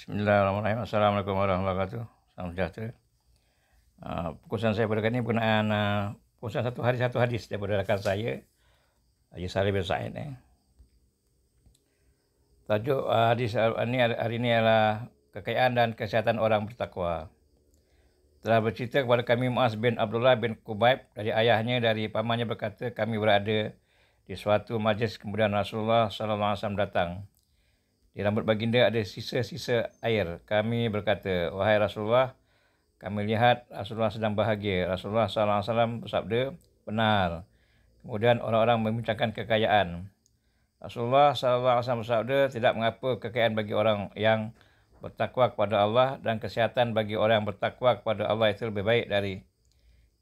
Bismillahirrahmanirrahim. Assalamualaikum warahmatullahi wabarakatuh. Salam sejahtera. Uh, ah, perkongsian saya pada kali ini berkenaan uh, ah, perkongsian satu hari satu hadis daripada rakan saya. Haji ah, Salih bin Sa'id. Eh. Tajuk uh, hadis ini hari ini adalah kekayaan dan kesihatan orang bertakwa. Telah bercerita kepada kami Mu'az bin Abdullah bin Qubaib dari ayahnya, dari pamannya berkata kami berada di suatu majlis kemudian Rasulullah SAW datang. Di rambut baginda ada sisa-sisa air. Kami berkata, Wahai Rasulullah, kami lihat Rasulullah sedang bahagia. Rasulullah SAW bersabda, benar. Kemudian orang-orang membincangkan kekayaan. Rasulullah SAW bersabda, tidak mengapa kekayaan bagi orang yang bertakwa kepada Allah dan kesihatan bagi orang yang bertakwa kepada Allah itu lebih baik dari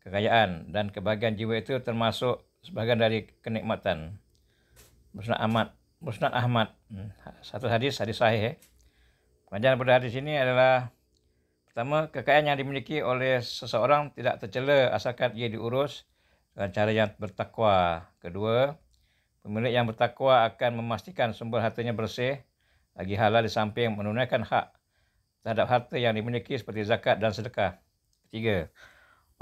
kekayaan dan kebahagiaan jiwa itu termasuk sebahagian dari kenikmatan. Musnah Ahmad Musnad Ahmad. Hmm. Satu hadis, hadis sahih. Eh. pada hadis ini adalah pertama, kekayaan yang dimiliki oleh seseorang tidak tercela asalkan ia diurus dengan cara yang bertakwa. Kedua, pemilik yang bertakwa akan memastikan sumber hartanya bersih lagi halal di samping menunaikan hak terhadap harta yang dimiliki seperti zakat dan sedekah. Ketiga,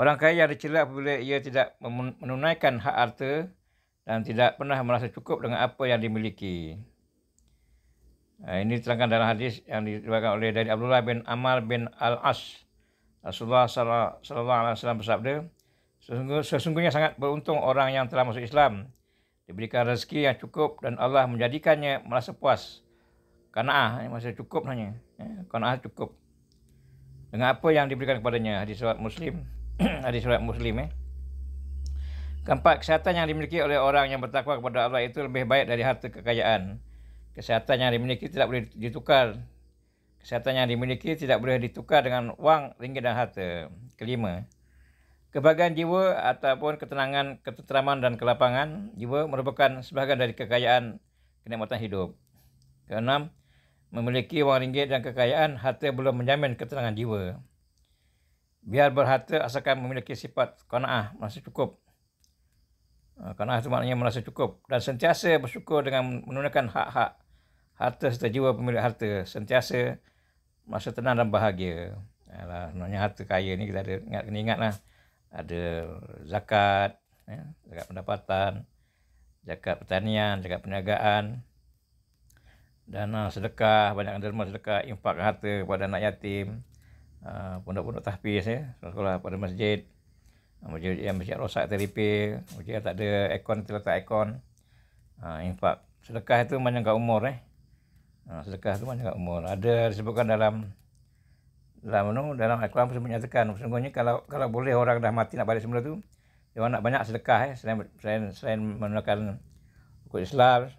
orang kaya yang dicela apabila ia tidak menunaikan hak harta dan tidak pernah merasa cukup dengan apa yang dimiliki. Eh, ini terangkan dalam hadis yang diriwayatkan oleh dari Abdullah bin Amar bin Al-As. Rasulullah sallallahu alaihi wasallam bersabda, sesungguhnya, sesungguhnya sangat beruntung orang yang telah masuk Islam, diberikan rezeki yang cukup dan Allah menjadikannya merasa puas. Qanaah, ini masih cukup hanya. Qanaah eh, cukup. Dengan apa yang diberikan kepadanya? Hadis surat Muslim. hadis surat Muslim eh. Keempat, kesihatan yang dimiliki oleh orang yang bertakwa kepada Allah itu lebih baik dari harta kekayaan. Kesihatan yang dimiliki tidak boleh ditukar. Kesihatan yang dimiliki tidak boleh ditukar dengan wang, ringgit dan harta. Kelima, kebahagiaan jiwa ataupun ketenangan, ketenteraman dan kelapangan jiwa merupakan sebahagian dari kekayaan kenikmatan hidup. Keenam, memiliki wang ringgit dan kekayaan, harta belum menjamin ketenangan jiwa. Biar berharta asalkan memiliki sifat kona'ah, masih cukup. Ah, Karena itu maknanya merasa cukup dan sentiasa bersyukur dengan menunaikan hak-hak harta serta jiwa pemilik harta. Sentiasa merasa tenang dan bahagia. Alah, maknanya harta kaya ni kita ada, ingat, kena ingatlah. Ada zakat, ya, zakat pendapatan, zakat pertanian, zakat perniagaan. dana ah, sedekah, banyak derma sedekah, infak harta kepada anak yatim, ah, pondok-pondok tahfiz, ya, sekolah-sekolah pada masjid. Mungkin dia macam rosak terlipi, mungkin tak ada aircon, dia letak aircon. Ha, infak. Sedekah itu macam kat umur eh. Ha, sedekah itu macam kat umur. Ada disebutkan dalam dalam tu, dalam Al-Quran pun menyatakan. Sesungguhnya kalau kalau boleh orang dah mati nak balik semula tu, dia orang nak banyak sedekah eh. Selain, selain, selain menggunakan hukum Islam,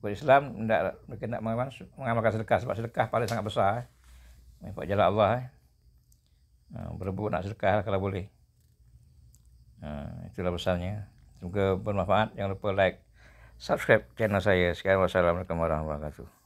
hukum ha, Islam, tidak, mereka nak mengamalkan sedekah. Sebab sedekah paling sangat besar eh. Infak jalan Allah eh. Ha, berebut nak sedekah lah kalau boleh. Ha, itulah pesannya. Semoga bermanfaat. Jangan lupa like, subscribe channel saya. Sekian wassalamualaikum warahmatullahi wabarakatuh.